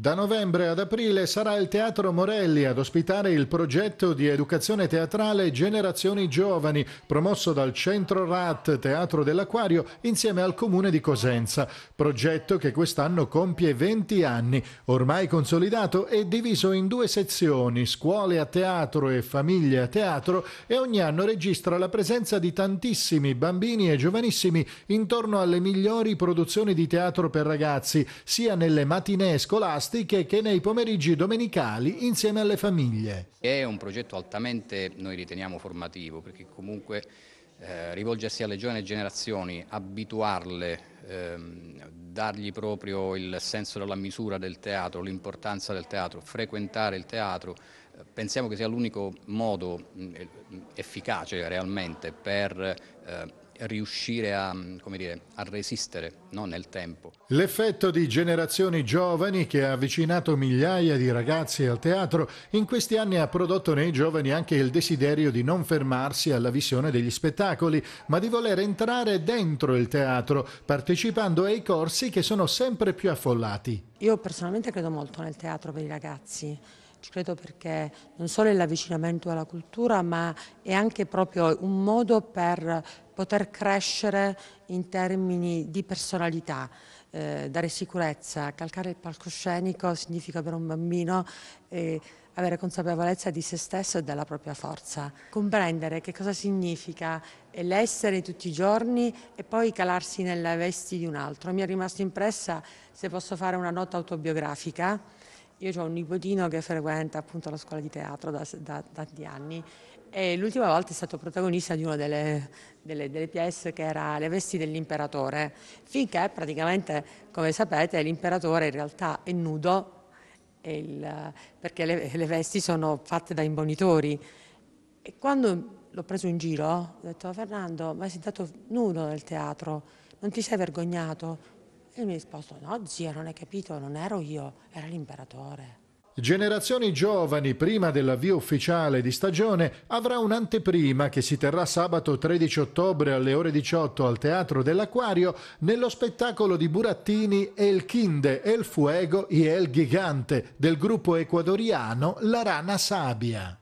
Da novembre ad aprile sarà il Teatro Morelli ad ospitare il progetto di educazione teatrale Generazioni Giovani, promosso dal Centro RAT Teatro dell'Aquario insieme al Comune di Cosenza. Progetto che quest'anno compie 20 anni, ormai consolidato e diviso in due sezioni, scuole a teatro e famiglie a teatro, e ogni anno registra la presenza di tantissimi bambini e giovanissimi intorno alle migliori produzioni di teatro per ragazzi, sia nelle matinee scolastiche scolastiche che nei pomeriggi domenicali insieme alle famiglie. È un progetto altamente, noi riteniamo, formativo perché comunque eh, rivolgersi alle giovani generazioni, abituarle, ehm, dargli proprio il senso della misura del teatro, l'importanza del teatro, frequentare il teatro, eh, pensiamo che sia l'unico modo mh, mm, mm, efficace realmente per eh, riuscire a, mm, dire, a resistere no? nel tempo. L'effetto di generazioni giovani che ha avvicinato migliaia di ragazzi al teatro in questi anni ha prodotto nei giovani anche il desiderio di non fermarsi alla visione degli spettacoli, ma di voler entrare dentro il teatro, partecipando ai corsi che sono sempre più affollati. Io personalmente credo molto nel teatro per i ragazzi credo perché non solo è l'avvicinamento alla cultura, ma è anche proprio un modo per poter crescere in termini di personalità. Eh, dare sicurezza, calcare il palcoscenico significa per un bambino eh, avere consapevolezza di se stesso e della propria forza, comprendere che cosa significa l'essere tutti i giorni e poi calarsi nelle vesti di un altro. Mi è rimasto impressa, se posso fare una nota autobiografica, io ho un nipotino che frequenta appunto la scuola di teatro da, da, da tanti anni e l'ultima volta è stato protagonista di una delle, delle, delle pièce che era Le vesti dell'imperatore, finché praticamente, come sapete, l'imperatore in realtà è nudo il, perché le, le, vesti sono fatte da imbonitori. E quando l'ho preso in giro ho detto Fernando, ma sei stato nudo nel teatro, non ti sei vergognato? E mi ha risposto, no zia, non hai capito, non ero io, era l'imperatore. Generazioni Giovani, prima dell'avvio ufficiale di stagione, avrà un'anteprima che si terrà sabato 13 ottobre alle ore 18 al Teatro dell'Aquario nello spettacolo di Burattini El Kinde, El Fuego y El Gigante del gruppo ecuadoriano La Rana Sabia.